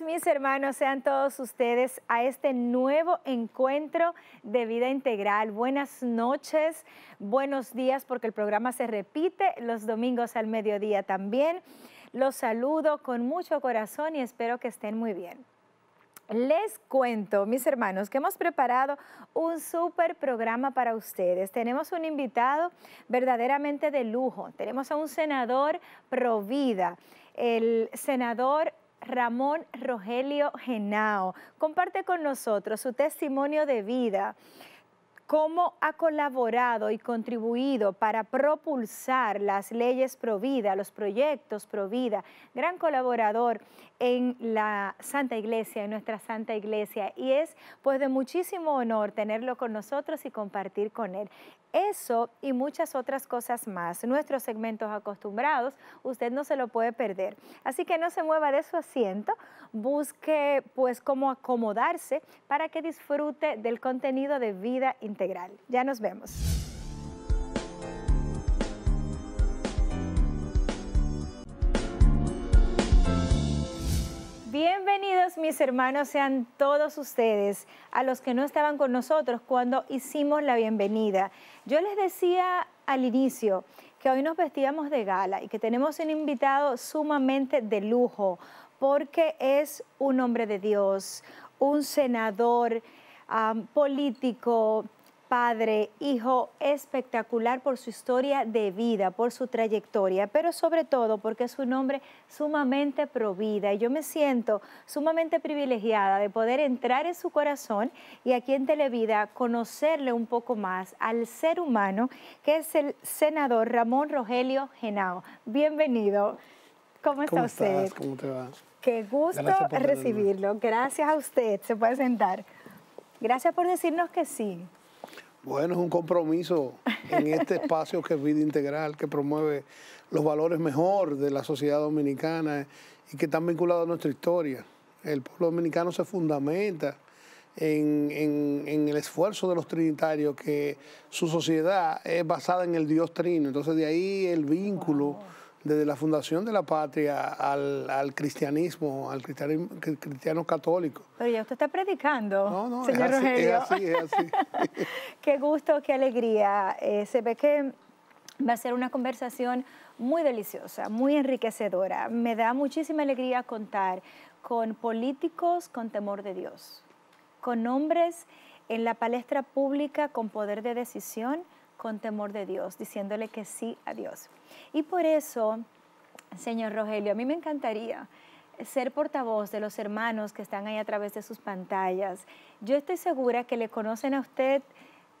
mis hermanos, sean todos ustedes a este nuevo encuentro de vida integral. Buenas noches, buenos días, porque el programa se repite los domingos al mediodía también. Los saludo con mucho corazón y espero que estén muy bien. Les cuento, mis hermanos, que hemos preparado un súper programa para ustedes. Tenemos un invitado verdaderamente de lujo. Tenemos a un senador pro vida, el senador Ramón Rogelio Genao. Comparte con nosotros su testimonio de vida, cómo ha colaborado y contribuido para propulsar las leyes Provida, los proyectos Provida. Gran colaborador en la Santa Iglesia, en nuestra Santa Iglesia, y es pues de muchísimo honor tenerlo con nosotros y compartir con él. Eso y muchas otras cosas más, nuestros segmentos acostumbrados, usted no se lo puede perder. Así que no se mueva de su asiento, busque pues cómo acomodarse para que disfrute del contenido de vida integral. Ya nos vemos. Bienvenidos mis hermanos, sean todos ustedes, a los que no estaban con nosotros cuando hicimos la bienvenida. Yo les decía al inicio que hoy nos vestíamos de gala y que tenemos un invitado sumamente de lujo, porque es un hombre de Dios, un senador político, padre, hijo espectacular por su historia de vida, por su trayectoria, pero sobre todo porque es un hombre sumamente provida y yo me siento sumamente privilegiada de poder entrar en su corazón y aquí en Televida conocerle un poco más al ser humano que es el senador Ramón Rogelio Genao. Bienvenido. ¿Cómo está ¿Cómo usted? ¿Cómo te va? Qué gusto recibirlo. Gracias a usted. Se puede sentar. Gracias por decirnos que sí. Bueno, es un compromiso en este espacio que es Vida Integral, que promueve los valores mejor de la sociedad dominicana y que están vinculados a nuestra historia. El pueblo dominicano se fundamenta en, el esfuerzo de los trinitarios, que su sociedad es basada en el Dios Trino. Entonces de ahí el vínculo desde la fundación de la patria al, cristianismo, al cristiano, católico. Pero ya usted está predicando, señor así, es así. qué gusto, qué alegría. Eh, se ve que va a ser una conversación muy deliciosa, muy enriquecedora. Me da muchísima alegría contar con políticos con temor de Dios, con hombres en la palestra pública con poder de decisión con temor de Dios, diciéndole que sí a Dios. Y por eso, señor Rogelio, a mí me encantaría ser portavoz de los hermanos que están ahí a través de sus pantallas. Yo estoy segura que le conocen a usted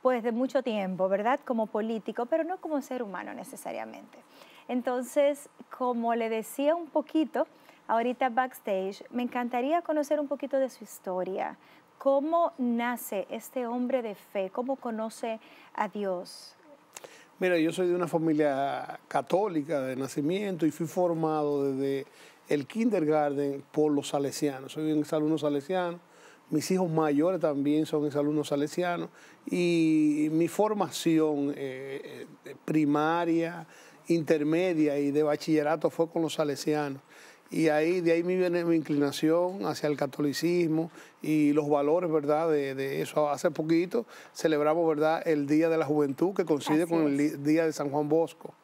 pues de mucho tiempo, ¿verdad? Como político, pero no como ser humano necesariamente. Entonces, como le decía un poquito, ahorita backstage, me encantaría conocer un poquito de su historia, ¿Cómo nace este hombre de fe? ¿Cómo conoce a Dios? Mira, yo soy de una familia católica de nacimiento y fui formado desde el kindergarten por los salesianos. Soy un alumno salesiano, mis hijos mayores también son alumnos salesianos y mi formación eh, eh, primaria, intermedia y de bachillerato fue con los salesianos y ahí, de ahí me viene mi inclinación hacia el catolicismo y los valores, ¿verdad? De, eso. Hace poquito celebramos, ¿verdad?, el Día de la Juventud, que coincide con el Día de San Juan Bosco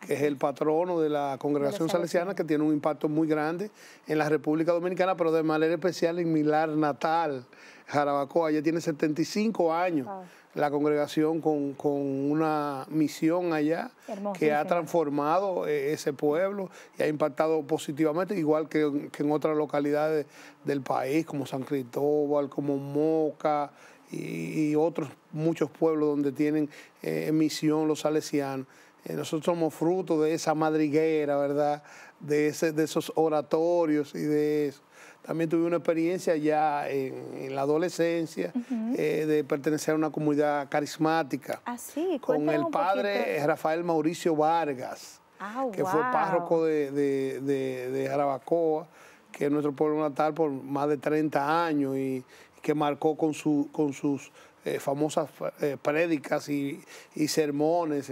que es el patrono de la congregación salesiana, que tiene un impacto muy grande en la República Dominicana, pero de manera especial en mi natal, Jarabacoa. ya tiene 75 años la congregación con, una misión allá que ha transformado eh, ese pueblo y ha impactado positivamente, igual que, en otras localidades del país, como San Cristóbal, como Moca y, otros muchos pueblos donde tienen eh, misión los salesianos. Eh, nosotros somos fruto de esa madriguera, ¿verdad? De, de esos oratorios y de eso. También tuve una experiencia ya en, la adolescencia eh, de pertenecer a una comunidad carismática. Ah, con el padre Rafael Mauricio Vargas, ah, que fue párroco de, de, Jarabacoa, que es nuestro pueblo natal por más de 30 años y que marcó con, su, con sus eh, famosas eh, prédicas y, sermones.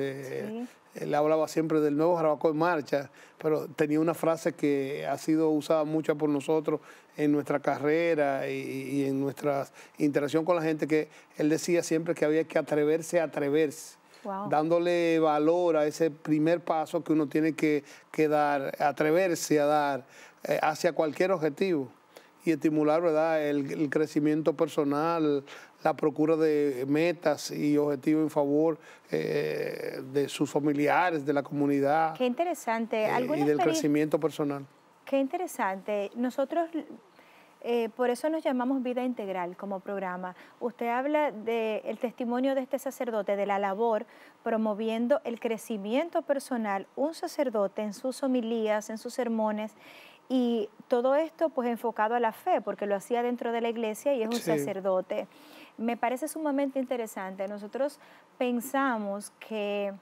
Él hablaba siempre del nuevo Jarabaco en marcha, pero tenía una frase que ha sido usada mucho por nosotros en nuestra carrera y, en nuestra interacción con la gente, que él decía siempre que había que atreverse a atreverse. dándole valor a ese primer paso que uno tiene que, dar, atreverse a dar eh, hacia cualquier objetivo y estimular ¿verdad? el, crecimiento personal, la procura de metas y objetivos en favor eh, de sus familiares, de la comunidad. Qué interesante. Eh, y del crecimiento personal. Qué interesante. Nosotros eh, por eso nos llamamos Vida Integral como programa. Usted habla del testimonio de este sacerdote, de la labor promoviendo el crecimiento personal. Un sacerdote en sus homilías, en sus sermones, y todo esto pues enfocado a la fe, porque lo hacía dentro de la iglesia y es un sacerdote. Me parece sumamente interesante. Nosotros pensamos que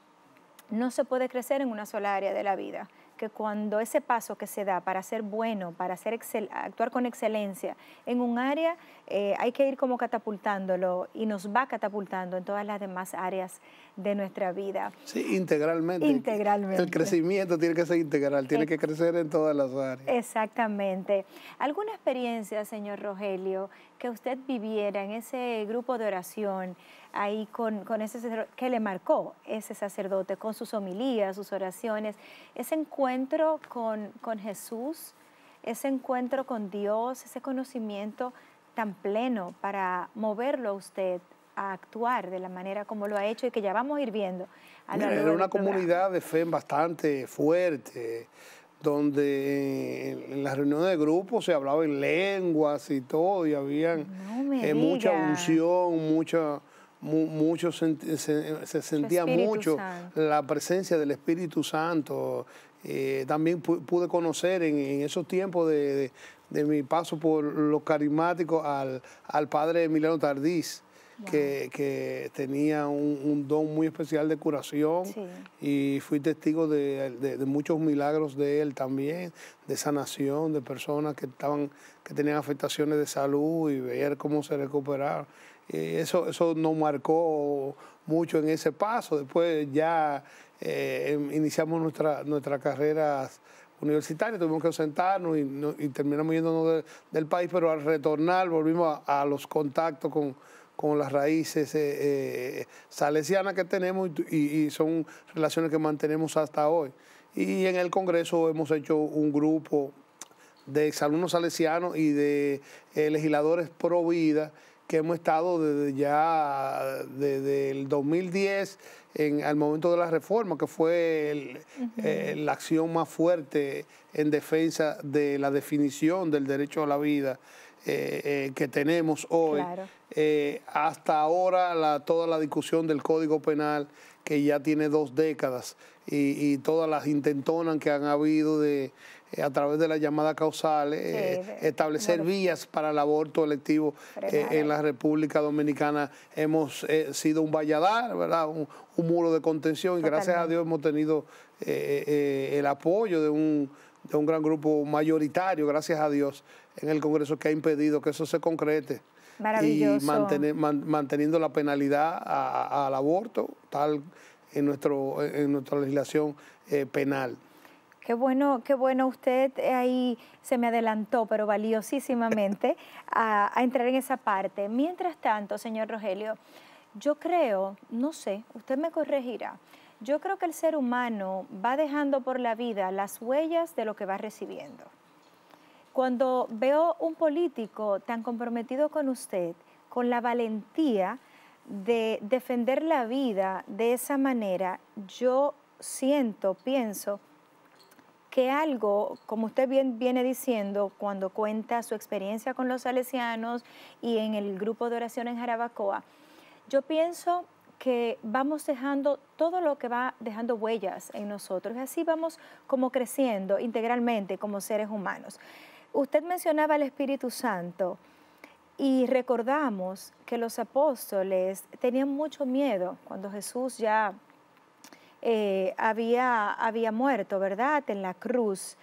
no se puede crecer en una sola área de la vida que cuando ese paso que se da para ser bueno, para ser actuar con excelencia en un área, eh, hay que ir como catapultándolo y nos va catapultando en todas las demás áreas de nuestra vida. Sí, integralmente. Integralmente. El crecimiento tiene que ser integral, tiene que crecer en todas las áreas. Exactamente. ¿Alguna experiencia, señor Rogelio, que usted viviera en ese grupo de oración, ahí con, con ese que le marcó ese sacerdote, con sus homilías, sus oraciones, ese encuentro con, con Jesús, ese encuentro con Dios, ese conocimiento tan pleno para moverlo a usted a actuar de la manera como lo ha hecho y que ya vamos a ir viendo. era una comunidad de fe bastante fuerte, donde en las reuniones de grupo se hablaba en lenguas y todo, y había eh, mucha unción, mucha, se, sentía mucho la presencia del Espíritu Santo. Eh, también pude conocer en, esos tiempos de, mi paso por lo carismáticos al, al padre Emiliano Tardiz que, tenía un, don muy especial de curación y fui testigo de, muchos milagros de él también, de sanación de personas que, estaban, que tenían afectaciones de salud y ver cómo se recuperaron. Y eso, eso nos marcó mucho en ese paso. Después ya eh, em, iniciamos nuestra, nuestras carreras universitarias, tuvimos que ausentarnos y, terminamos yéndonos del país, pero al retornar volvimos a los contactos con, con las raíces eh, eh, salesianas que tenemos y, son relaciones que mantenemos hasta hoy. Y en el Congreso hemos hecho un grupo de exalumnos salesianos y de eh, legisladores pro vida que hemos estado desde ya desde el 2010 en, al momento de la reforma, que fue la acción más fuerte en defensa de la definición del derecho a la vida eh, eh, que tenemos hoy, eh, hasta ahora toda la discusión del Código Penal, que ya tiene dos décadas, y, todas las intentonas que han habido de, a través de la llamada causal, establecer vías para el aborto electivo en la República Dominicana. Hemos sido un valladar, ¿verdad? Un, muro de contención y gracias a Dios hemos tenido el apoyo de un, de un gran grupo mayoritario, gracias a Dios, en el Congreso que ha impedido que eso se concrete. Y manteniendo la penalidad al aborto, tal en, nuestro, en nuestra legislación eh, penal. Qué bueno, qué bueno usted eh, ahí se me adelantó, pero valiosísimamente, a entrar en esa parte. Mientras tanto, señor Rogelio, yo creo, no sé, usted me corregirá, yo creo que el ser humano va dejando por la vida las huellas de lo que va recibiendo cuando veo un político tan comprometido con usted, con la valentía de defender la vida de esa manera, yo siento, pienso que algo, como usted bien viene diciendo, cuando cuenta su experiencia con los salesianos y en el grupo de oración en Jarabacoa, yo pienso que vamos dejando todo lo que va dejando huellas en nosotros y así vamos como creciendo integralmente como seres humanos. Usted mencionaba el Espíritu Santo y recordamos que los apóstoles tenían mucho miedo cuando Jesús ya eh, había, había muerto, ¿verdad?, en la cruz.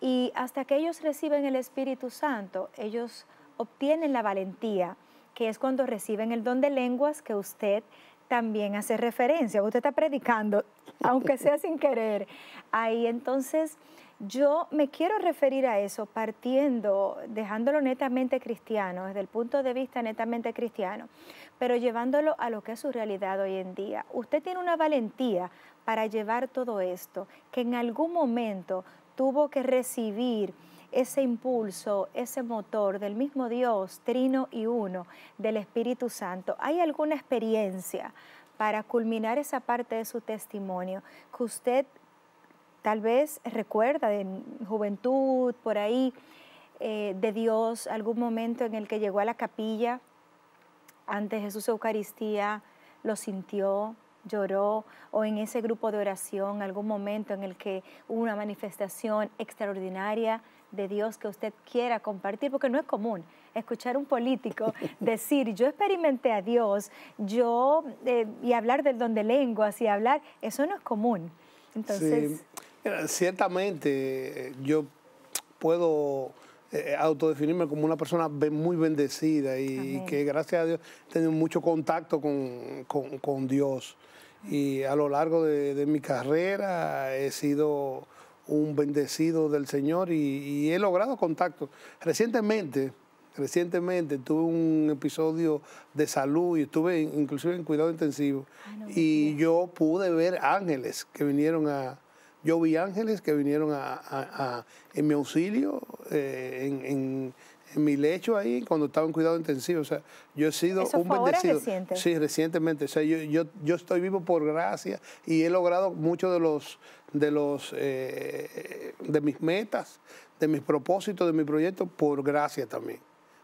Y hasta que ellos reciben el Espíritu Santo, ellos obtienen la valentía, que es cuando reciben el don de lenguas que usted también hace referencia, usted está predicando, aunque sea sin querer. Ahí entonces yo me quiero referir a eso partiendo, dejándolo netamente cristiano, desde el punto de vista netamente cristiano, pero llevándolo a lo que es su realidad hoy en día. Usted tiene una valentía para llevar todo esto, que en algún momento tuvo que recibir ese impulso, ese motor del mismo Dios, Trino y Uno, del Espíritu Santo. ¿Hay alguna experiencia para culminar esa parte de su testimonio que usted Tal vez recuerda de juventud, por ahí, eh, de Dios, algún momento en el que llegó a la capilla de Jesús Eucaristía, lo sintió, lloró, o en ese grupo de oración, algún momento en el que hubo una manifestación extraordinaria de Dios que usted quiera compartir, porque no es común escuchar un político decir, yo experimenté a Dios, yo, eh, y hablar del don de lenguas y hablar, eso no es común. Entonces ciertamente eh, yo puedo eh, autodefinirme como una persona muy bendecida y, que gracias a Dios he tenido mucho contacto con, Dios. Y a lo largo de, mi carrera he sido un bendecido del Señor y, he logrado contacto. Recientemente, recientemente tuve un episodio de salud y estuve inclusive en cuidado intensivo y yo pude ver ángeles que vinieron a, yo vi ángeles que vinieron a, en mi auxilio, eh, en, mi lecho ahí, cuando estaba en cuidado intensivo. O sea, yo he sido un bendecido. Sí, recientemente. O sea, yo, yo, yo, estoy vivo por gracia y he logrado muchos de los de los eh, de mis metas, de mis propósitos, de mi proyecto por gracia también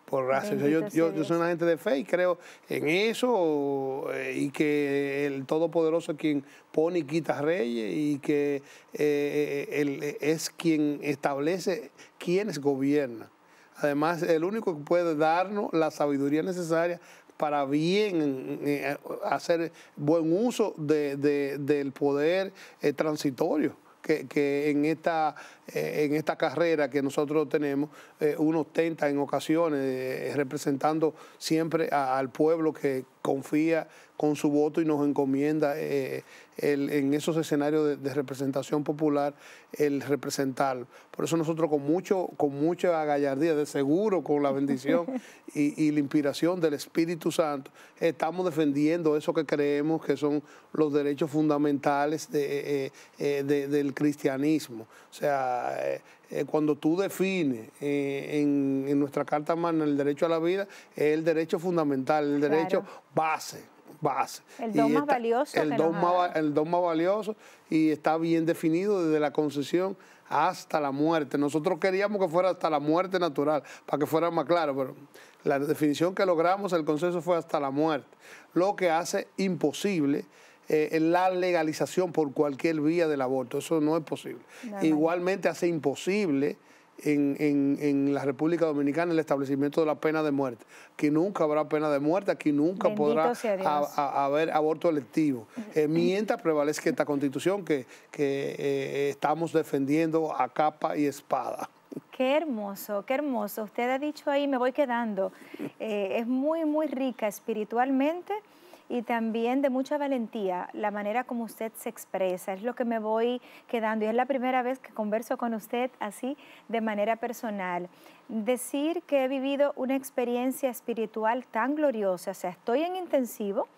por Yo, yo, yo, soy una gente de fe y creo en eso eh, y que el Todopoderoso es quien pone y quita reyes y que él eh, eh, es quien establece quienes gobiernan. Además, el único que puede darnos la sabiduría necesaria para bien hacer buen uso del poder transitorio que, eh, en, esta, carrera que nosotros tenemos, eh, uno ostenta en ocasiones, eh, representando siempre al pueblo que confía con su voto y nos encomienda eh, en esos escenarios de, representación popular el representarlo. Por eso nosotros con mucho, con mucha gallardía, de seguro, con la bendición y, la inspiración del Espíritu Santo, estamos defendiendo eso que creemos que son los derechos fundamentales eh, eh, del cristianismo. O sea, cuando tú defines en, nuestra Carta Magna el derecho a la vida, es el derecho fundamental, el derecho base. El don más valioso. El don más, el don más valioso y está bien definido desde la concesión hasta la muerte. Nosotros queríamos que fuera hasta la muerte natural, para que fuera más claro, pero la definición que logramos, el consenso fue hasta la muerte, lo que hace imposible eh, la legalización por cualquier vía del aborto. Eso no es posible. Igualmente hace imposible en, en, en, la República Dominicana el establecimiento de la pena de muerte. que nunca habrá pena de muerte, aquí nunca podrá haber aborto electivo. Eh, mientras prevalezca esta constitución que, que eh, estamos defendiendo a capa y espada. Qué hermoso, qué hermoso. Usted ha dicho ahí, me voy quedando. Eh, es muy, muy rica espiritualmente y también de mucha valentía la manera como usted se expresa. Es lo que me voy quedando y es la primera vez que converso con usted así de manera personal. Decir que he vivido una experiencia espiritual tan gloriosa, o sea, estoy en intensivo.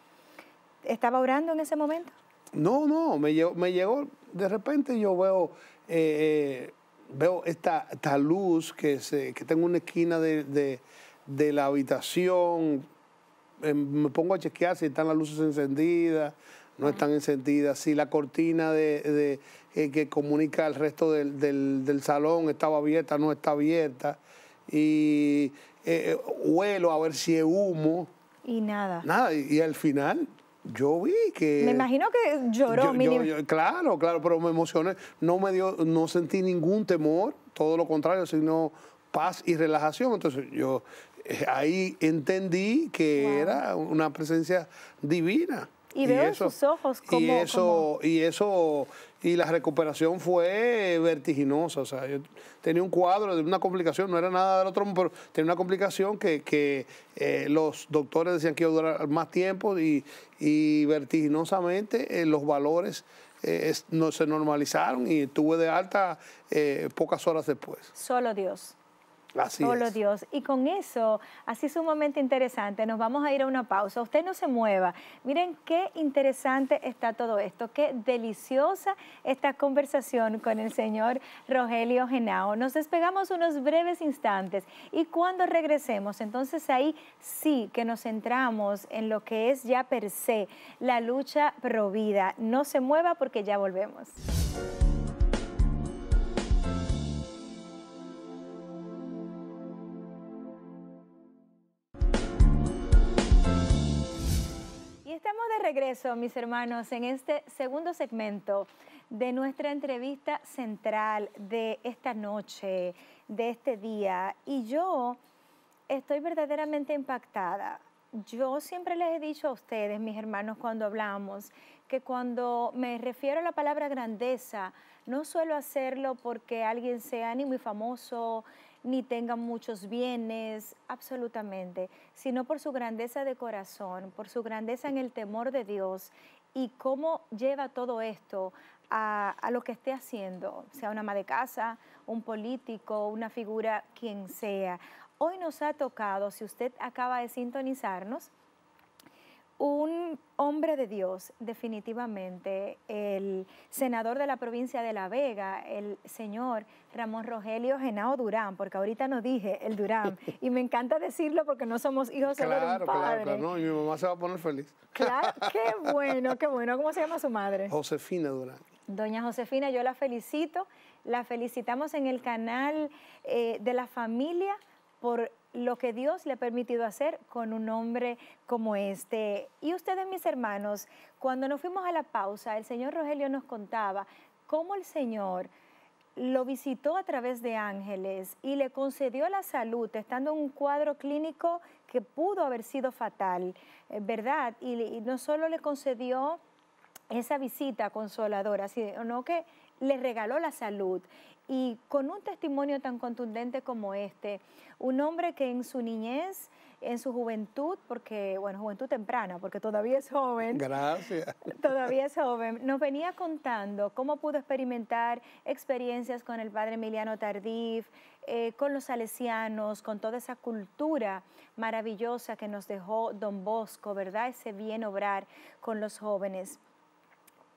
¿Estaba orando en ese momento? No, no, me llegó, me llegó de repente yo veo... Eh, eh, veo esta, esta, luz que, se, que tengo una esquina de la habitación, Em, me pongo a chequear si están las luces encendidas, no están encendidas, si la cortina de, eh, que comunica al resto del, salón estaba abierta, no está abierta, y eh, eh, huelo a ver si es humo. Y nada. Nada, y, al final yo vi que... Me imagino que lloró. claro, claro, pero me emocioné. No me dio, no sentí ningún temor, todo lo contrario, sino paz y relajación. Entonces yo eh, ahí entendí que era una presencia divina. Y, de veo sus ojos como... Y eso, y eso, y la recuperación fue vertiginosa. O sea, yo tenía un cuadro de una complicación, no era nada del otro pero tenía una complicación que, eh, los doctores decían que iba a durar más tiempo y, vertiginosamente eh, los valores no, se normalizaron y estuve de alta pocas horas después. Solo Dios. Así solo Dios. Y con eso, así sumamente interesante, nos vamos a ir a una pausa. Usted no se mueva. Miren qué interesante está todo esto, qué deliciosa esta conversación con el señor Rogelio Genao. Nos despegamos unos breves instantes y cuando regresemos, entonces ahí sí que nos centramos en lo que es ya per se la lucha pro vida. No se mueva porque ya volvemos. regreso, mis hermanos, en este segundo segmento de nuestra entrevista central de esta noche, de este día. Y yo estoy verdaderamente impactada. Yo siempre les he dicho a ustedes, mis hermanos, cuando hablamos, que cuando me refiero a la palabra grandeza, no suelo hacerlo porque alguien sea ni muy famoso, ni tenga muchos bienes, absolutamente, sino por su grandeza de corazón, por su grandeza en el temor de Dios y cómo lleva todo esto a, a, lo que esté haciendo, sea una ama de casa, un político, una figura, quien sea. Hoy nos ha tocado, si usted acaba de sintonizarnos, un hombre de Dios, definitivamente, el senador de la provincia de La Vega, el señor Ramón Rogelio Genao Durán, porque ahorita no dije el Durán, y me encanta decirlo porque no somos hijos de un padre. Claro, claro, y mi mamá se va a poner feliz. Claro, qué bueno, qué bueno. ¿Cómo se llama su madre? Josefina Durán. Doña Josefina, yo la felicito, la felicitamos en el canal eh, de la familia por lo que Dios le ha permitido hacer con un hombre como este. Y ustedes, mis hermanos, cuando nos fuimos a la pausa, el señor Rogelio nos contaba cómo el Señor lo visitó a través de ángeles y le concedió la salud, estando en un cuadro clínico que pudo haber sido fatal, eh, ¿verdad? Y, no solo le concedió esa visita consoladora, sino que le regaló la salud. Y con un testimonio tan contundente como este, un hombre que en su niñez, en su juventud, porque, bueno, juventud temprana, porque todavía es joven. Gracias. Todavía es joven. Nos venía contando cómo pudo experimentar experiencias con el padre Emiliano Tardif, eh, con los salesianos, con toda esa cultura maravillosa que nos dejó don Bosco, ¿verdad? Ese bien obrar con los jóvenes.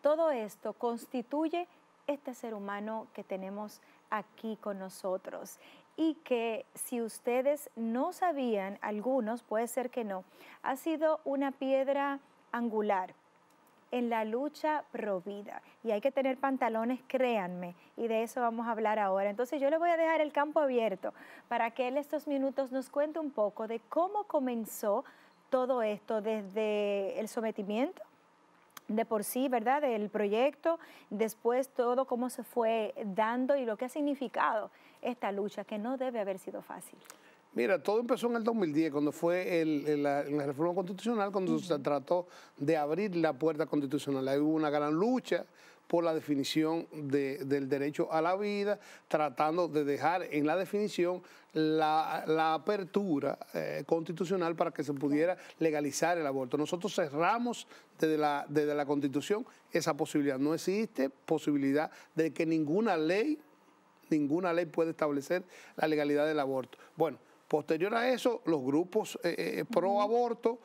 Todo esto constituye este ser humano que tenemos aquí con nosotros y que si ustedes no sabían, algunos, puede ser que no, ha sido una piedra angular en la lucha vida Y hay que tener pantalones, créanme, y de eso vamos a hablar ahora. Entonces yo le voy a dejar el campo abierto para que él estos minutos nos cuente un poco de cómo comenzó todo esto, desde el sometimiento de por sí, ¿verdad? Del proyecto, después todo cómo se fue dando y lo que ha significado esta lucha, que no debe haber sido fácil. Mira, todo empezó en el 2010, cuando fue la, reforma constitucional, cuando se trató de abrir la puerta constitucional. Ahí hubo una gran lucha, por la definición del derecho a la vida, tratando de dejar en la definición la, apertura eh, constitucional para que se pudiera legalizar el aborto. Nosotros cerramos desde la, Constitución esa posibilidad. No existe posibilidad de que ninguna ley, ninguna ley puede establecer la legalidad del aborto. Bueno, Posterior a eso, los grupos eh, eh, pro aborto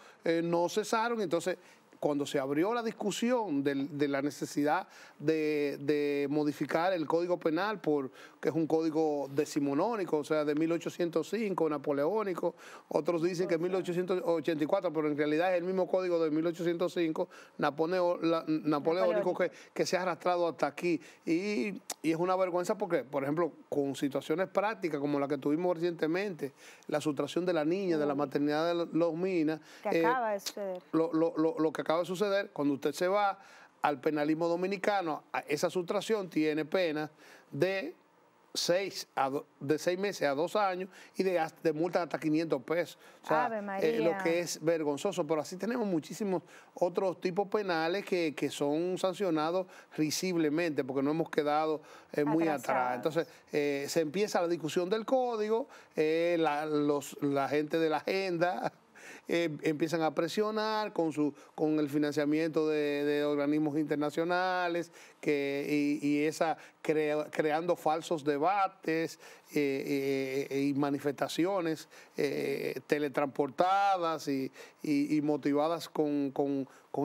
no cesaron, entonces cuando se abrió la discusión de, la necesidad de, modificar el Código Penal, por, que es un código decimonónico, o sea, de 1805, napoleónico, otros dicen que 1884, pero en realidad es el mismo código de 1805, napoleónico, que, se ha arrastrado hasta aquí. Y, es una vergüenza porque, por ejemplo, con situaciones prácticas como la que tuvimos recientemente, la sustracción de la niña, de la maternidad de los minas. Que eh, acaba acaba de suceder, cuando usted se va al penalismo dominicano, esa sustracción tiene penas de seis a de seis meses a dos años y de, de multa hasta 500 pesos. Eh, lo que es vergonzoso. Pero así tenemos muchísimos otros tipos penales que, son sancionados risiblemente porque no hemos quedado eh, muy atrás. Entonces, eh, se empieza la discusión del código, la gente de la agenda eh, empiezan a presionar con, su, con el financiamiento de, organismos internacionales y, esa creando falsos debates eh, eh, y manifestaciones teletransportadas y, motivadas con,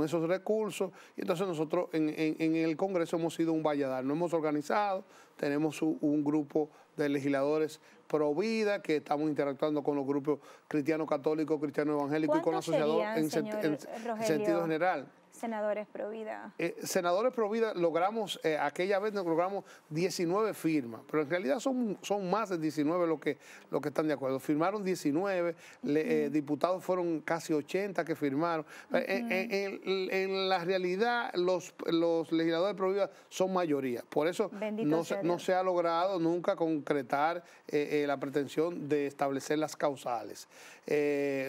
esos recursos. Y entonces nosotros en, el Congreso hemos sido un valladar, no hemos organizado, tenemos un, un grupo de legisladores pro vida, que estamos interactuando con los grupos cristiano católico, cristiano evangélico y con asociados en, en sentido general senadores pro eh, senadores pro logramos, eh, aquella vez logramos 19 firmas, pero en realidad son, son más de 19 los que, que están de acuerdo. Firmaron 19, eh, diputados fueron casi 80 que firmaron. en, la realidad los, legisladores Provida son mayoría, por eso no no se, ha logrado nunca concretar la pretensión de establecer las causales.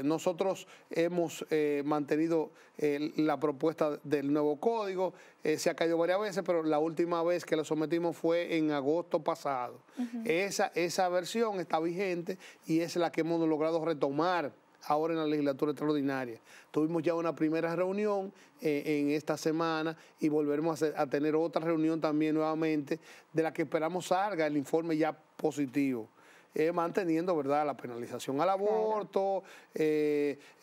nosotros hemos mantenido la propuesta del nuevo código. Eh, se ha caído varias veces, pero la última vez que lo sometimos fue en agosto pasado. esa, esa versión está vigente y es la que hemos logrado retomar ahora en la legislatura extraordinaria. Tuvimos ya una primera reunión eh, en esta semana y volveremos a, tener otra reunión también nuevamente de la que esperamos salga el informe ya positivo. Eh, manteniendo ¿verdad? la penalización al aborto,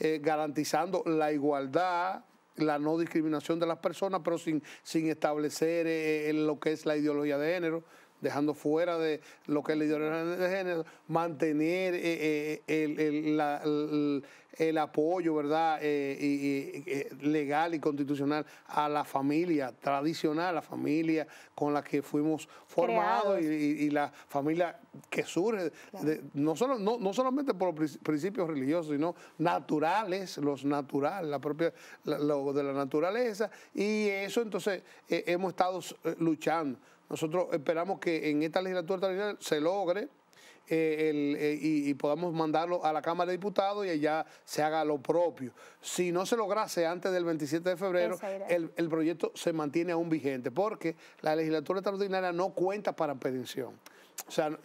garantizando la igualdad la no discriminación de las personas, pero sin, establecer eh, eh, lo que es la ideología de género dejando fuera de lo que es la ideología de género, mantener eh, eh, el, apoyo ¿verdad? Eh, legal y constitucional a la familia tradicional, la familia con la que fuimos formados y, la familia que surge, no, solo, no, solamente por los principios religiosos, sino naturales, los naturales, la propia, lo de la naturaleza, y eso entonces hemos estado luchando nosotros esperamos que en esta legislatura extraordinaria se logre eh, eh, y, podamos mandarlo a la Cámara de Diputados y allá se haga lo propio. Si no se lograse antes del 27 de febrero, el, proyecto se mantiene aún vigente porque la legislatura extraordinaria no cuenta para pensión. O sea,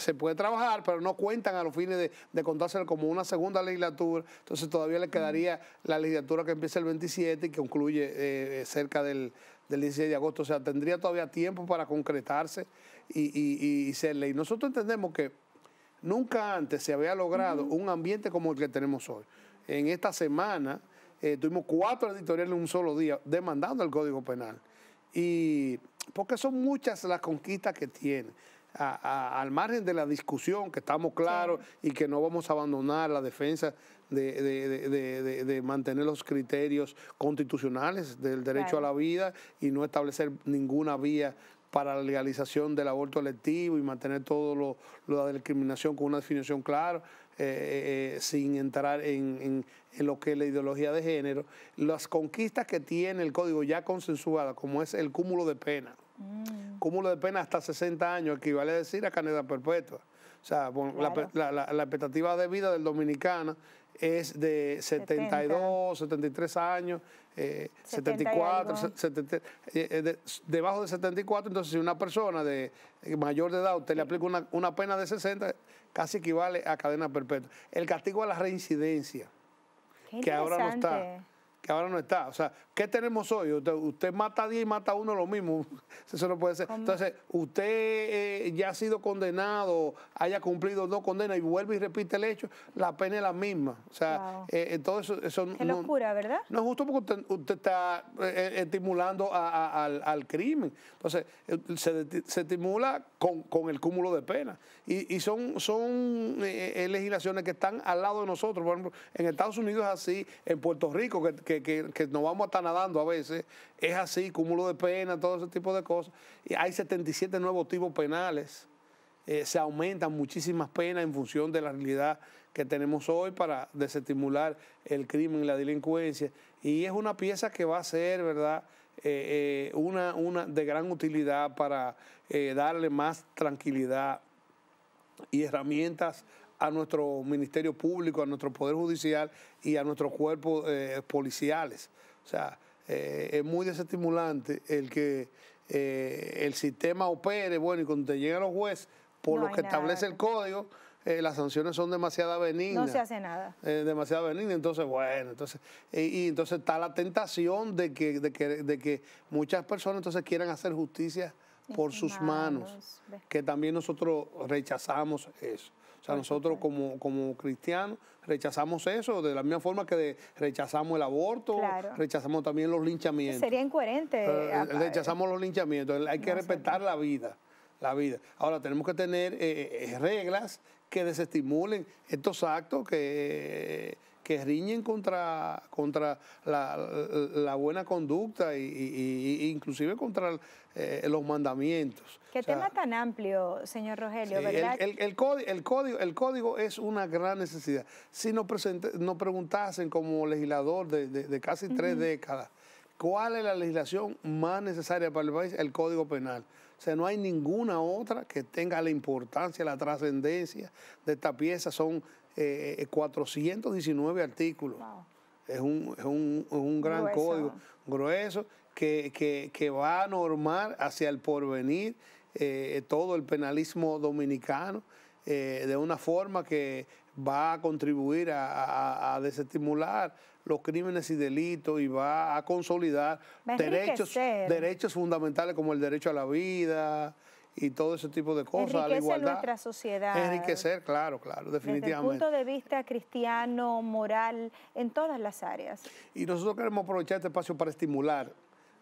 se puede trabajar, pero no cuentan a los fines de, contárselo como una segunda legislatura. Entonces todavía le quedaría la legislatura que empieza el 27 y que concluye eh, eh, cerca del, 16 de agosto. O sea, tendría todavía tiempo para concretarse y, y ser ley. Nosotros entendemos que nunca antes se había logrado un ambiente como el que tenemos hoy. En esta semana eh, tuvimos cuatro editoriales en un solo día demandando el Código Penal. Y porque son muchas las conquistas que tiene al margen de la discusión, que estamos claros y que no vamos a abandonar la defensa de, mantener los criterios constitucionales del derecho a la vida y no establecer ninguna vía para la legalización del aborto electivo y mantener todo lo, de la discriminación con una definición clara, eh, eh, eh, sin entrar en, lo que es la ideología de género, las conquistas que tiene el código ya consensuada, como es el cúmulo de penas Mm. Cúmulo de pena hasta 60 años equivale a decir a cadena perpetua. O sea, la, expectativa de vida del dominicano es de 72, 73 años, 74, eh, eh, eh, debajo de 74. Entonces, si una persona de mayor de edad usted le aplica una, pena de 60, casi equivale a cadena perpetua. El castigo a la reincidencia, que ahora no está. Que ahora no está. O sea, ¿Qué tenemos hoy? Usted, mata mata 10 y mata a uno lo mismo. Eso no puede ser. Entonces, usted eh, ya ha sido condenado, haya cumplido dos no condena y vuelve y repite el hecho, la pena es la misma. O sea, eh, eh, todo eso... locura, ¿verdad? No es justo porque usted, está estimulando al, crimen. Entonces, se, estimula con, el cúmulo de penas. Y, son, son legislaciones que están al lado de nosotros. Por ejemplo, en Estados Unidos es así, en Puerto Rico, que, que, que, nos vamos a dando a veces, es así, cúmulo de pena, todo ese tipo de cosas. hay 77 nuevos tipos penales. Eh, se aumentan muchísimas penas en función de la realidad que tenemos hoy para desestimular el crimen y la delincuencia. Y es una pieza que va a ser, ¿verdad? Eh, eh, una, una, de gran utilidad para darle más tranquilidad y herramientas a nuestro Ministerio Público, a nuestro Poder Judicial y a nuestros cuerpos policiales. O sea, eh, es muy desestimulante el que eh, el sistema opere, bueno, y cuando te llegan los jueces, por lo que establece el código, eh, las sanciones son demasiado benignas. No se hace nada. demasiado benignas, entonces, bueno, entonces, y entonces está la tentación de que, de que, muchas personas entonces quieran hacer justicia por sus manos, que también nosotros rechazamos eso nosotros como, como cristianos rechazamos eso, de la misma forma que rechazamos el aborto, rechazamos también los linchamientos. Sería incoherente. Eh, eh, rechazamos los linchamientos, hay que respetar la vida, la vida. Ahora, tenemos que tener eh, reglas que desestimulen estos actos que que riñen contra, contra la, buena conducta e inclusive contra eh, los mandamientos. Qué tema tan amplio, señor Rogelio, El, el, código, el, código, es una gran necesidad. Si nos, preguntasen como legislador de, casi tres décadas, ¿cuál es la legislación más necesaria para el país? El Código Penal. O sea, no hay ninguna otra que tenga la importancia, la trascendencia de esta pieza. Son 419 eh, artículos. Es, un, gran código grueso que, va a normar hacia el porvenir eh, todo el penalismo dominicano eh, de una forma que va a contribuir a, desestimular los crímenes y delitos y va a consolidar derechos, derechos fundamentales como el derecho a la vida, y todo ese tipo de cosas. Enriquece la igualdad, nuestra sociedad. Enriquecer, claro, claro, definitivamente. Desde el punto de vista cristiano, moral, en todas las áreas. Y nosotros queremos aprovechar este espacio para estimular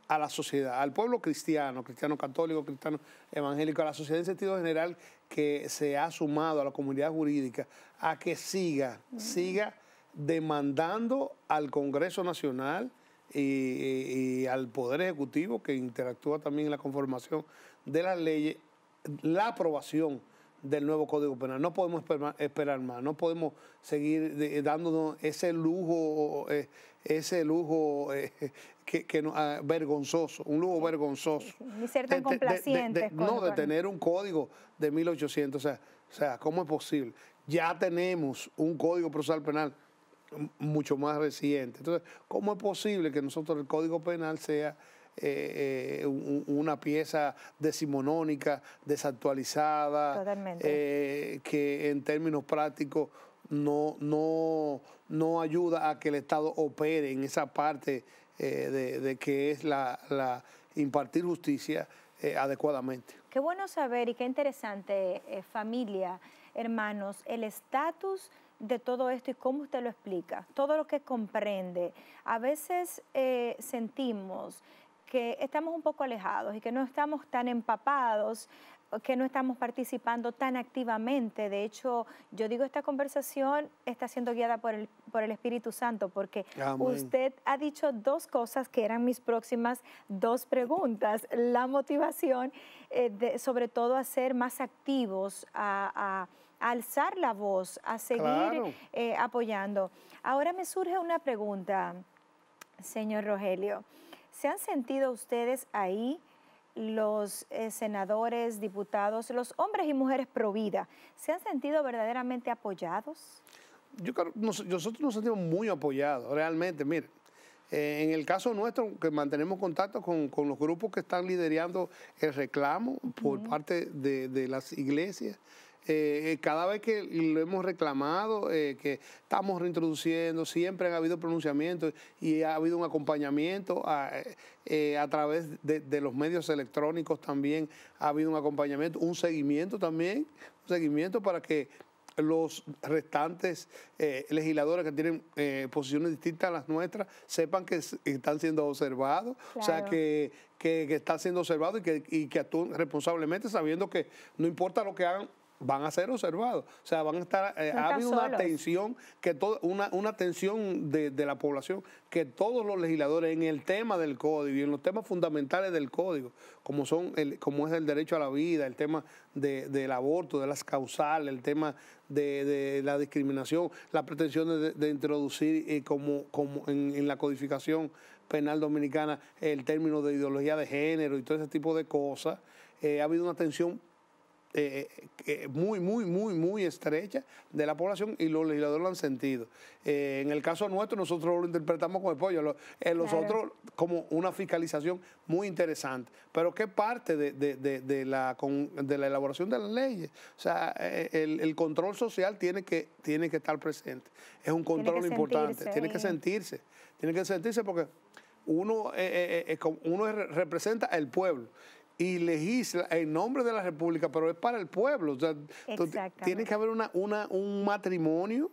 a la sociedad, al pueblo cristiano, cristiano católico, cristiano evangélico, a la sociedad en sentido general que se ha sumado a la comunidad jurídica, a que siga, siga demandando al Congreso Nacional y, al Poder Ejecutivo, que interactúa también en la conformación de las leyes, la aprobación del nuevo Código Penal. No podemos esperar más, no podemos seguir dándonos ese lujo, eh, ese lujo eh, que, ah, vergonzoso, un lujo vergonzoso. Ni ser tan complacientes. no, de tener un código de 1800. O sea, o sea, ¿cómo es posible? Ya tenemos un código procesal penal mucho más reciente. Entonces, ¿cómo es posible que nosotros el código penal sea eh, eh, una pieza decimonónica, desactualizada, eh, que en términos prácticos no, no, no ayuda a que el Estado opere en esa parte de, que es la impartir justicia adecuadamente. Qué bueno saber y qué interesante, familia, hermanos, el estatus de todo esto y cómo usted lo explica, todo lo que comprende. A veces sentimos que estamos un poco alejados y que no estamos tan empapados que no estamos participando tan activamente. De hecho, yo digo, esta conversación está siendo guiada por el, por el Espíritu Santo, porque usted ha dicho dos cosas que eran mis próximas dos preguntas. La motivación, eh, de, sobre todo, a ser más activos, a, alzar la voz, a seguir eh, apoyando. Ahora me surge una pregunta, señor Rogelio. ¿Se han sentido ustedes ahí los eh, senadores, diputados, los hombres y mujeres pro vida? ¿Se han sentido verdaderamente apoyados? Yo, nosotros nos sentimos muy apoyados, realmente. Mire, eh, en el caso nuestro, que mantenemos contacto con, los grupos que están liderando el reclamo por parte de, de las iglesias, eh, eh, cada vez que lo hemos reclamado, eh, que estamos reintroduciendo, siempre han habido pronunciamientos y ha habido un acompañamiento a, través de, los medios electrónicos también, ha habido un acompañamiento, un seguimiento también, un seguimiento para que los restantes legisladores que tienen posiciones distintas a las nuestras sepan que están siendo observados, o sea, que, que, están siendo observados y que, y que actúen responsablemente sabiendo que no importa lo que hagan van a ser observados. O sea, van a estar. Eh, ha habido una tensión que una, una de, la población que todos los legisladores en el tema del código y en los temas fundamentales del código, como son el, como es el derecho a la vida, el tema del aborto, de las causales, el tema de, la discriminación, la pretensión de, introducir eh, como, como en, la codificación penal dominicana el término de ideología de género y todo ese tipo de cosas. Eh, ha habido una tensión eh, eh, eh, muy, muy, muy, muy estrecha de la población y los legisladores lo han sentido. en el caso nuestro, nosotros lo interpretamos como apoyo en los otros como una fiscalización muy interesante. Pero ¿qué parte de, de, la, elaboración de las leyes? O sea, el, control social tiene que, tiene que estar presente. Es un control importante, tiene que sentirse, tiene que sentirse porque uno, uno representa al pueblo y legisla en nombre de la República, pero es para el pueblo. O tiene que haber una, una, un matrimonio,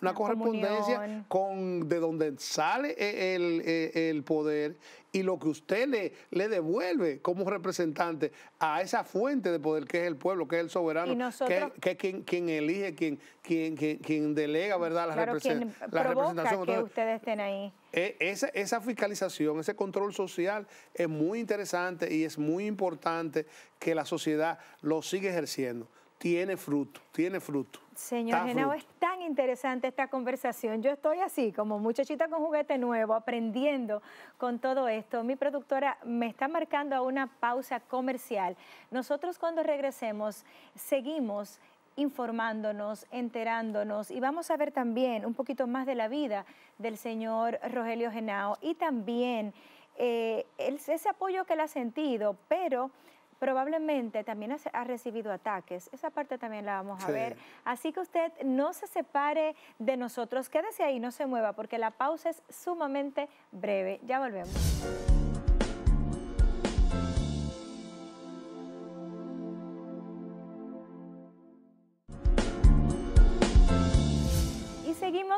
una, correspondencia con de donde sale e-, el, e-, el, poder y lo que usted le, le devuelve como representante a esa fuente de poder que es el pueblo, que es el soberano, que, es, que, es quien, quien elige, quien, quien, quien, delega verdad la, la representación. que ustedes estén ahí. E, esa, esa, fiscalización, ese control social es muy interesante y es muy importante que la sociedad lo siga ejerciendo. Tiene fruto, tiene fruto. Señor Genao, es tan interesante esta conversación. Yo estoy así, como muchachita con juguete nuevo, aprendiendo con todo esto. Mi productora me está marcando a una pausa comercial. Nosotros cuando regresemos, seguimos informándonos, enterándonos y vamos a ver también un poquito más de la vida del señor Rogelio Genao y también eh, ese apoyo que él ha sentido, pero probablemente también ha, recibido ataques. Esa parte también la vamos a ver. Así que usted no se separe de nosotros, quédese ahí, no se mueva, porque la pausa es sumamente breve. Ya volvemos.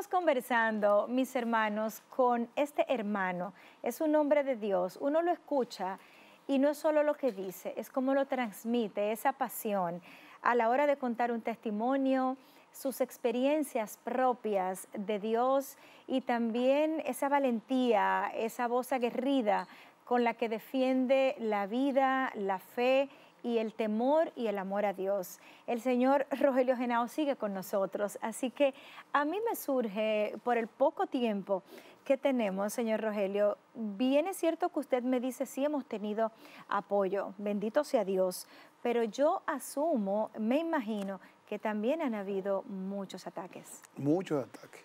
conversando, mis hermanos, con este hermano. Es un hombre de Dios. Uno lo escucha y no es solo lo que dice, es cómo lo transmite, esa pasión a la hora de contar un testimonio, sus experiencias propias de Dios y también esa valentía, esa voz aguerrida con la que defiende la vida, la fe y el temor y el amor a Dios. El señor Rogelio Genao sigue con nosotros, así que a mí me surge por el poco tiempo que tenemos, señor Rogelio, bien es cierto que usted me dice si hemos tenido apoyo, bendito sea Dios, pero yo asumo, me imagino que también han habido muchos ataques. Muchos ataques.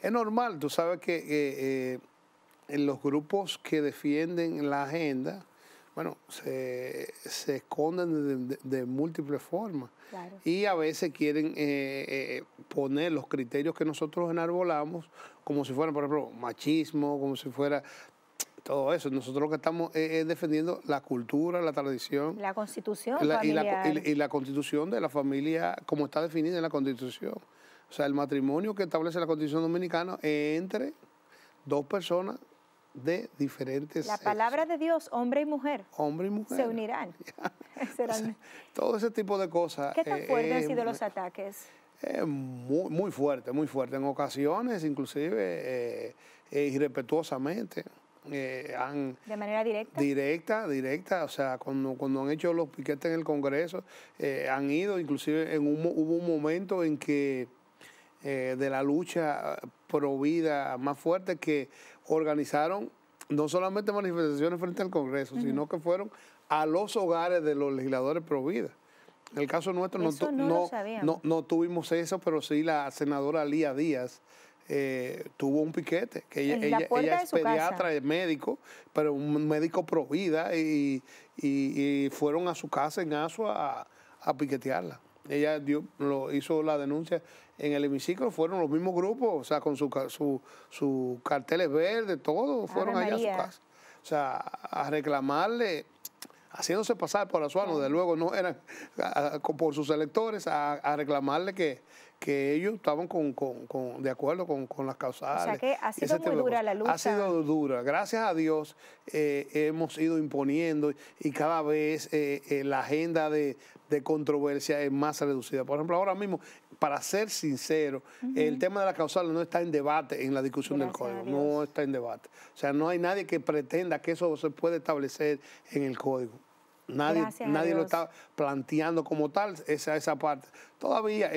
Es normal, tú sabes que eh, eh, en los grupos que defienden la agenda, bueno, se, esconden de, múltiples formas. Y a veces quieren eh, eh, eh, poner los criterios que nosotros enarbolamos como si fuera por ejemplo, machismo, como si fuera todo eso. Nosotros lo que estamos es, defendiendo la cultura, la tradición. La constitución. y, la, y, la constitución de la familia como está definida en la constitución. O sea, el matrimonio que establece la constitución dominicana entre dos personas de diferentes. La palabra de Dios, hombre y mujer. Hombre y mujer. Se unirán. Todo ese tipo de cosas. ¿Qué tan eh, fuertes han eh, sido los eh, ataques? muy, muy, fuerte, muy fuerte. En ocasiones, inclusive, irrespetuosamente. han, ¿De manera directa? Directa, directa. O sea, cuando, han hecho los piquetes en el Congreso, han ido, inclusive en un, hubo un momento en que eh, de la lucha eh, pro vida más fuerte que organizaron no solamente manifestaciones frente al Congreso, sino que fueron a los hogares de los legisladores pro vida. En el caso nuestro no, no, no, tuvimos eso, pero sí la senadora Lía Díaz eh, tuvo un piquete, que ella, es pediatra, y médico, pero un médico pro vida y, fueron a su casa en Asua a, a piquetearla. Ella dio, lo, hizo la denuncia en el hemiciclo fueron los mismos grupos, o sea, con sus su, su carteles verdes, todo, fueron allá a su casa. O sea, a reclamarle, haciéndose pasar por Azuano, de luego no eran por sus electores, a, reclamarle que, que ellos estaban de acuerdo con, las causales. O sea que ha sido muy dura la lucha. Ha sido dura. Gracias a Dios eh, hemos ido imponiendo y cada vez eh, eh, la agenda de, controversia es más reducida. Por ejemplo, ahora mismo para ser sincero, el tema de la causal no está en debate en la discusión del código, no está en debate. O sea, no hay nadie que pretenda que eso se puede establecer en el código. Nadie, nadie lo está planteando como tal, esa, esa parte. Todavía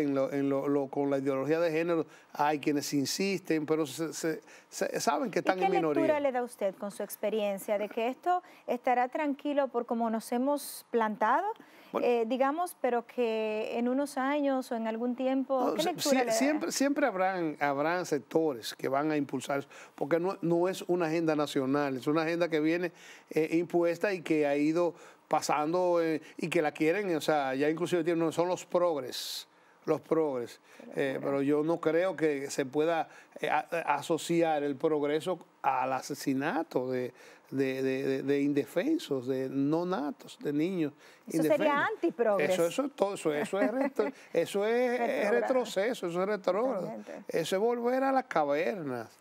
con la ideología de género hay quienes insisten, pero saben que están en minoría. ¿Qué lectura le da usted con su experiencia de que esto estará tranquilo por como nos hemos plantado? Eh, digamos, pero que en unos años o en algún tiempo, siempre, siempre habrán, habrán sectores que van a impulsar, porque no, no es una agenda nacional, es una agenda que viene eh, impuesta y que ha ido pasando eh, y que la quieren, o sea, ya inclusive tienen, son los progres los progres. Eh, pero yo no creo que se pueda eh, eh, asociar el progreso al asesinato de, indefensos, de no natos, de niños. Eso sería antiprogreso. Eso, eso, todo, eso, eso es, eso es, retroceso, eso es retrógrado. Eso es volver a las cavernas.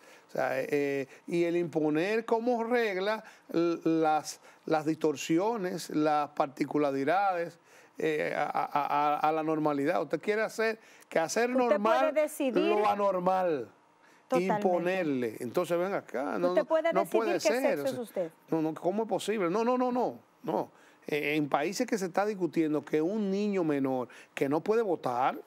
y el imponer como regla las, las distorsiones, las particularidades, eh, a, la normalidad. Usted quiere hacer que hacer normal lo anormal. Imponerle. Entonces, ven acá. No, usted puede no, puede ser. Sexo es usted. No, no, ¿Cómo es posible? No, no, no, no. no. Eh, en países que se está discutiendo que un niño menor que no puede votar,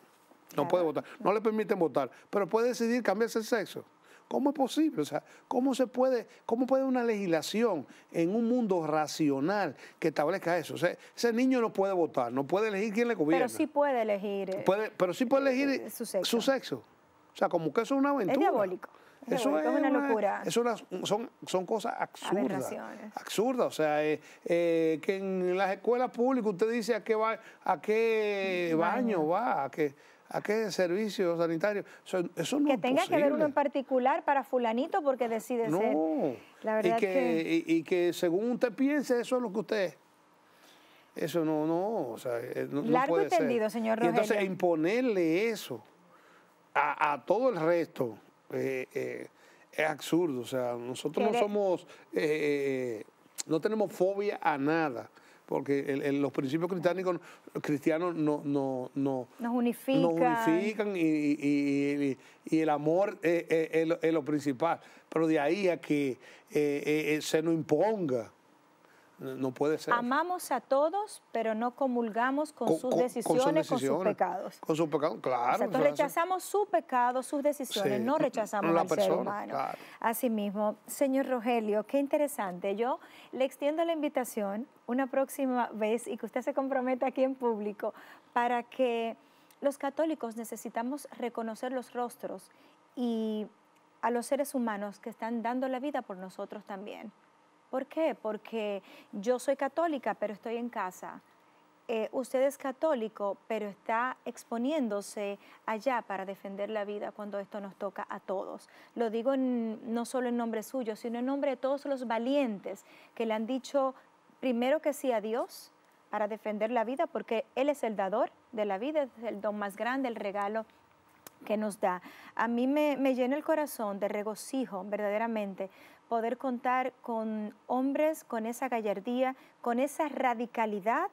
no puede votar, no le permiten votar, pero puede decidir cambiarse el sexo. ¿Cómo es posible? O sea, ¿cómo se puede, cómo puede una legislación en un mundo racional que establezca eso? ese niño no puede votar, no puede elegir quién le gobierna. Pero sí puede elegir. Eh, puede, pero sí puede eh, elegir eh, su, sexo. O sea, como que eso es una aventura. Es diabólico. Es una locura. son, son cosas absurdas. Absurdas. O sea, que en las escuelas públicas usted dice a qué, va, a qué baño va, a qué. ¿A qué servicio sanitario? que tenga que ver uno en particular para fulanito porque decide ser. La verdad y que, Y, que según usted piense, eso es lo que usted Eso no, no, o sea, eh, no, Largo señor entonces imponerle eso a, todo el resto eh, eh, es absurdo. O sea, nosotros no somos, no tenemos fobia a nada porque el, los principios cristianos, cristianos no, no, nos unifican, y, el amor es, lo, principal. Pero de ahí a que eh, eh, eh, se nos imponga no puede ser. Amamos a todos, pero no comulgamos con, sus decisiones, con, sus pecados. Con sus pecados, claro. rechazamos su pecado, sus decisiones, no rechazamos la al ser humano. Asimismo, señor Rogelio, qué interesante. Yo le extiendo la invitación una próxima vez y que usted se comprometa aquí en público para que los católicos necesitamos reconocer los rostros y a los seres humanos que están dando la vida por nosotros también. ¿Por qué? Porque yo soy católica, pero estoy en casa. Eh, usted es católico, pero está exponiéndose allá para defender la vida cuando esto nos toca a todos. Lo digo no solo en nombre suyo, sino en nombre de todos los valientes que le han dicho primero que sí a Dios para defender la vida, porque Él es el dador de la vida, es el don más grande, el regalo que nos da. A mí me, me llena el corazón de regocijo verdaderamente poder contar con hombres con esa gallardía, con esa radicalidad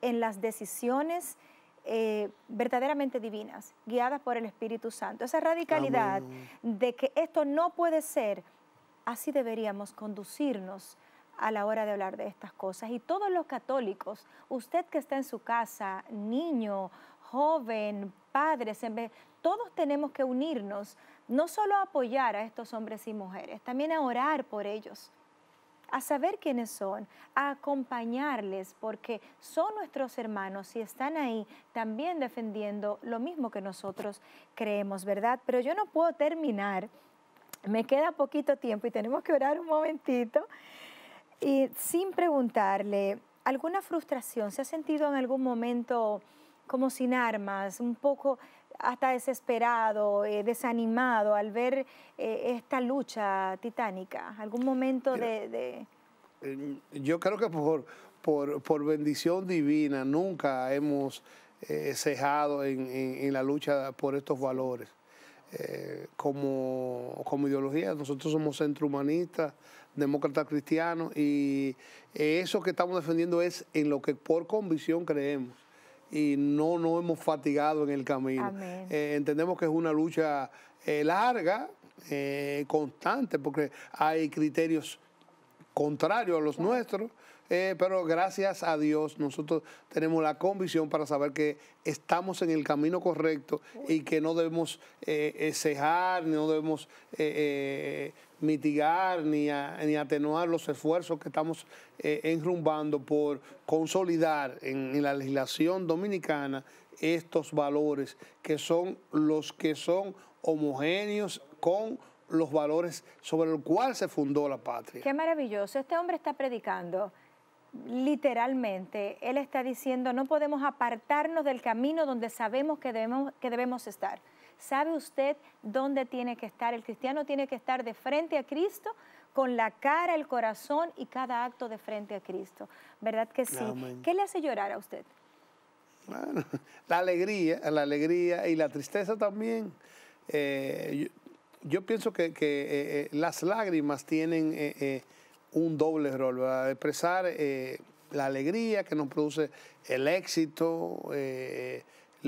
en las decisiones eh, verdaderamente divinas, guiadas por el Espíritu Santo. Esa radicalidad de que esto no puede ser, así deberíamos conducirnos a la hora de hablar de estas cosas. Y todos los católicos, usted que está en su casa, niño, joven, padres, todos tenemos que unirnos no solo apoyar a estos hombres y mujeres, también a orar por ellos, a saber quiénes son, a acompañarles, porque son nuestros hermanos y están ahí también defendiendo lo mismo que nosotros creemos, ¿verdad? Pero yo no puedo terminar, me queda poquito tiempo y tenemos que orar un momentito, y sin preguntarle, ¿alguna frustración se ha sentido en algún momento como sin armas, un poco hasta desesperado, eh, desanimado al ver eh, esta lucha titánica? ¿Algún momento de, Yo creo que por, por, bendición divina nunca hemos eh, cejado en, la lucha por estos valores. como, como ideología, nosotros somos centrohumanistas, demócratas cristianos y eso que estamos defendiendo es en lo que por convicción creemos y no nos hemos fatigado en el camino. Eh, entendemos que es una lucha eh, larga, eh, constante, porque hay criterios contrarios a los nuestros, pero gracias a Dios nosotros tenemos la convicción para saber que estamos en el camino correcto y que no debemos cejar, no debemos mitigar ni, atenuar los esfuerzos que estamos eh, enrumbando por consolidar en, la legislación dominicana estos valores que son los que son homogéneos con los valores sobre los cuales se fundó la patria. Qué maravilloso. Este hombre está predicando literalmente. Él está diciendo, no podemos apartarnos del camino donde sabemos que debemos, que debemos estar. ¿Sabe usted dónde tiene que estar? El cristiano tiene que estar de frente a Cristo con la cara, el corazón y cada acto de frente a Cristo. ¿Verdad que sí? ¿Qué le hace llorar a usted? la alegría, la alegría y la tristeza también. Eh, yo, pienso que, eh, eh, las lágrimas tienen un doble rol, expresar la alegría que nos produce el éxito,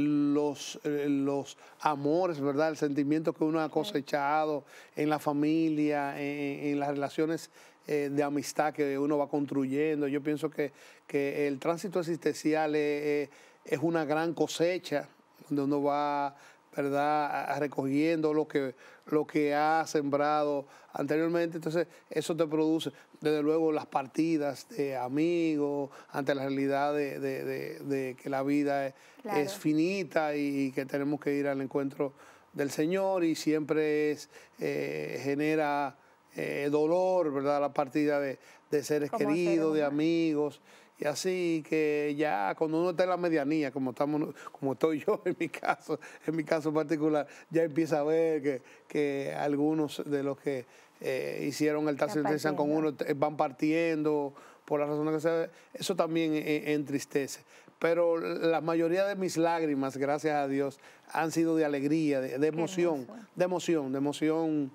los, eh, los amores, ¿verdad? El sentimiento que uno ha cosechado en la familia, en, las relaciones eh, de amistad que uno va construyendo. Yo pienso que, que el tránsito existencial es, eh, es una gran cosecha donde uno va ¿verdad? Recogiendo lo que, lo que ha sembrado anteriormente. Entonces, eso te produce, desde luego, las partidas de amigos ante la realidad de, que la vida es, finita y, que tenemos que ir al encuentro del Señor y siempre es, eh, genera eh, dolor, ¿verdad? La partida de, seres queridos, de amigos y así que ya cuando uno está en la medianía, como, estamos, como estoy yo en mi caso, en mi caso particular, ya empieza a ver que, algunos de los que eh, hicieron el tal sentencia con uno eh, van partiendo por las razones que sea, eso también e, e, entristece. Pero la mayoría de mis lágrimas, gracias a Dios, han sido de alegría, de, emoción, de emoción, de emoción,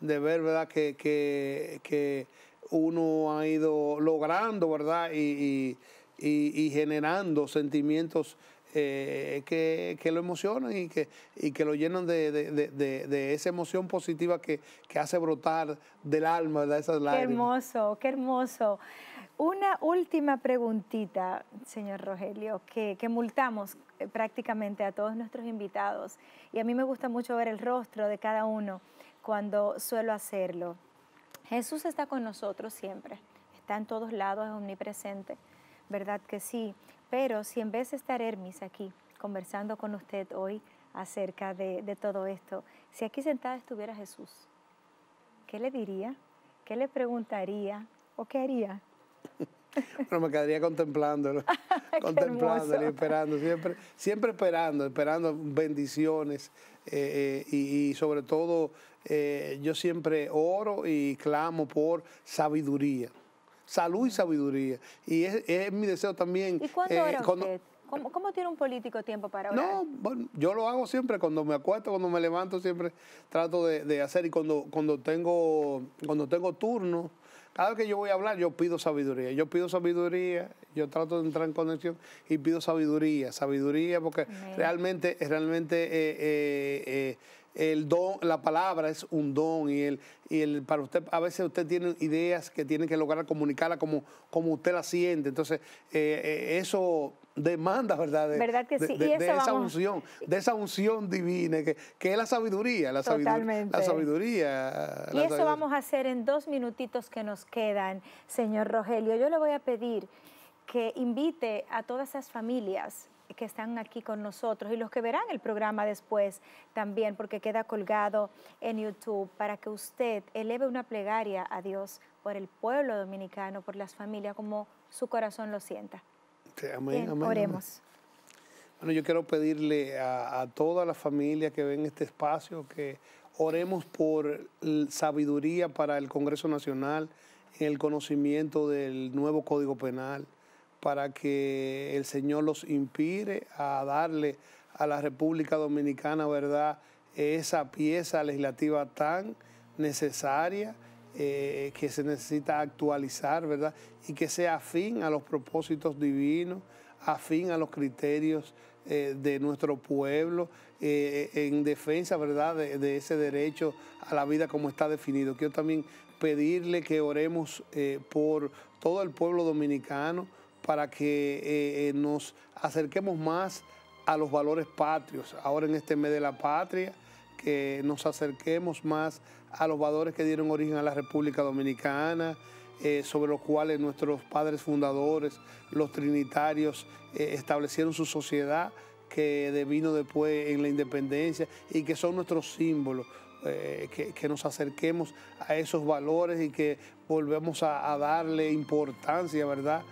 de ver, ¿verdad? que uno ha ido logrando, ¿verdad? Y, y, generando sentimientos eh, que, lo emocionan y que, y que lo llenan de, esa emoción positiva que, hace brotar del alma, ¿verdad? Esas lágrimas. Qué hermoso, qué hermoso. Una última preguntita, señor Rogelio, que, que multamos eh, prácticamente a todos nuestros invitados. Y a mí me gusta mucho ver el rostro de cada uno cuando suelo hacerlo. Jesús está con nosotros siempre, está en todos lados, es omnipresente, ¿verdad que sí? Pero si en vez de estar Hermes aquí conversando con usted hoy acerca de, todo esto, si aquí sentada estuviera Jesús, ¿qué le diría? ¿Qué le preguntaría? ¿O qué haría? Bueno, me quedaría contemplándolo, contemplándolo esperando, siempre, siempre esperando, esperando bendiciones eh, eh, y, sobre todo eh, yo siempre oro y clamo por sabiduría, salud y sabiduría. Y es, mi deseo también. ¿Y ¿Cómo, tiene un político tiempo para orar? No, yo lo hago siempre, cuando me acuesto, cuando me levanto, siempre trato de, hacer y cuando, cuando, tengo, cuando tengo turno cada vez que yo voy a hablar, yo pido sabiduría. Yo pido sabiduría, yo trato de entrar en conexión y pido sabiduría, sabiduría, porque realmente, realmente eh, eh, eh, el don, la palabra es un don y el, y el para usted, a veces usted tiene ideas que tiene que lograr comunicarla como, como usted la siente. Entonces, eso demanda, ¿verdad? De, esa unción, de esa unción divina, que, que es la sabiduría, la sabiduría. La sabiduría y eso vamos a hacer en dos minutitos que nos quedan, señor Rogelio. Yo le voy a pedir que invite a todas esas familias que están aquí con nosotros y los que verán el programa después también, porque queda colgado en YouTube, para que usted eleve una plegaria a Dios por el pueblo dominicano, por las familias, como su corazón lo sienta. Este, amén, Oremos. Bueno, yo quiero pedirle a, toda la familia que ven este espacio que oremos por sabiduría para el Congreso Nacional en el conocimiento del nuevo Código Penal, para que el Señor los impire a darle a la República Dominicana, ¿verdad?, esa pieza legislativa tan necesaria eh, que se necesita actualizar, ¿verdad? Y que sea afín a los propósitos divinos, afín a los criterios eh, de nuestro pueblo, eh, en defensa, ¿verdad?, de, ese derecho a la vida como está definido. Quiero también pedirle que oremos por todo el pueblo dominicano para que nos acerquemos más a los valores patrios. Ahora en este mes de la patria, que nos acerquemos más a los valores que dieron origen a la República Dominicana, eh, sobre los cuales nuestros padres fundadores, los trinitarios, eh, establecieron su sociedad que vino después en la independencia y que son nuestros símbolos. Eh, que, nos acerquemos a esos valores y que volvemos a, a darle importancia, ¿verdad?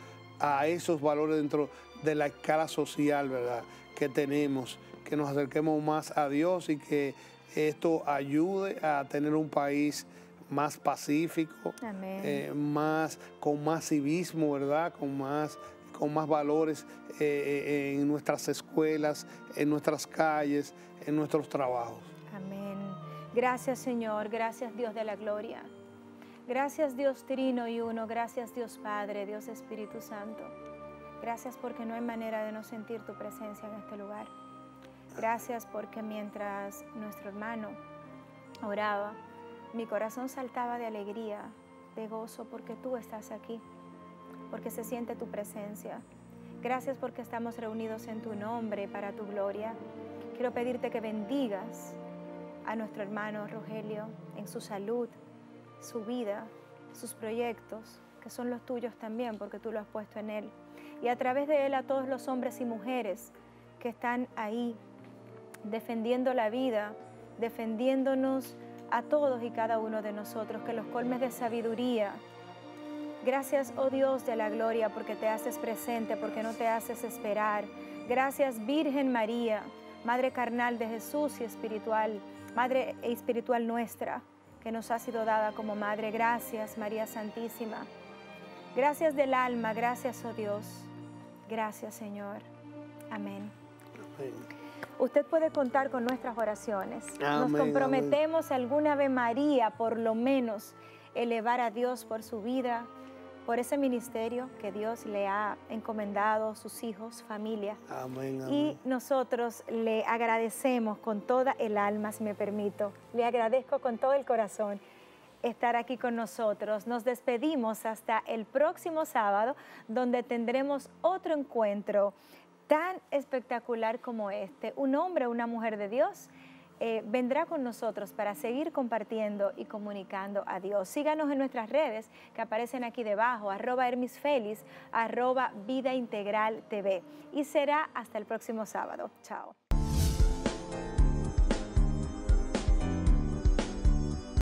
A esos valores dentro de la escala social, ¿verdad? Que tenemos, que nos acerquemos más a Dios y que esto ayude a tener un país más pacífico, eh, más con más civismo, ¿verdad? Con más con más valores eh, eh, en nuestras escuelas, en nuestras calles, en nuestros trabajos. Amén. Gracias Señor, gracias Dios de la gloria. Gracias Dios Trino y Uno, gracias Dios Padre, Dios Espíritu Santo. Gracias porque no hay manera de no sentir tu presencia en este lugar. Gracias porque mientras nuestro hermano oraba, mi corazón saltaba de alegría, de gozo, porque tú estás aquí, porque se siente tu presencia. Gracias porque estamos reunidos en tu nombre para tu gloria. Quiero pedirte que bendigas a nuestro hermano Rogelio en su salud, su vida, sus proyectos, que son los tuyos también, porque tú lo has puesto en él. Y a través de él a todos los hombres y mujeres que están ahí defendiendo la vida, defendiéndonos a todos y cada uno de nosotros, que los colmes de sabiduría. Gracias, oh Dios de la gloria, porque te haces presente, porque no te haces esperar. Gracias, Virgen María, Madre carnal de Jesús y espiritual, Madre e espiritual nuestra, que nos ha sido dada como Madre. Gracias, María Santísima. Gracias del alma, gracias, oh Dios. Gracias, Señor. Amén. Amén usted puede contar con nuestras oraciones. Nos comprometemos alguna vez María, por lo menos, elevar a Dios por su vida, por ese ministerio que Dios le ha encomendado, sus hijos, familia. Y nosotros le agradecemos con toda el alma, si me permito. Le agradezco con todo el corazón estar aquí con nosotros. Nos despedimos hasta el próximo sábado, donde tendremos otro encuentro tan espectacular como este, un hombre, una mujer de Dios, eh, vendrá con nosotros para seguir compartiendo y comunicando a Dios. Síganos en nuestras redes que aparecen aquí debajo, arroba hermisfelis, arroba vida integral TV. Y será hasta el próximo sábado. Chao.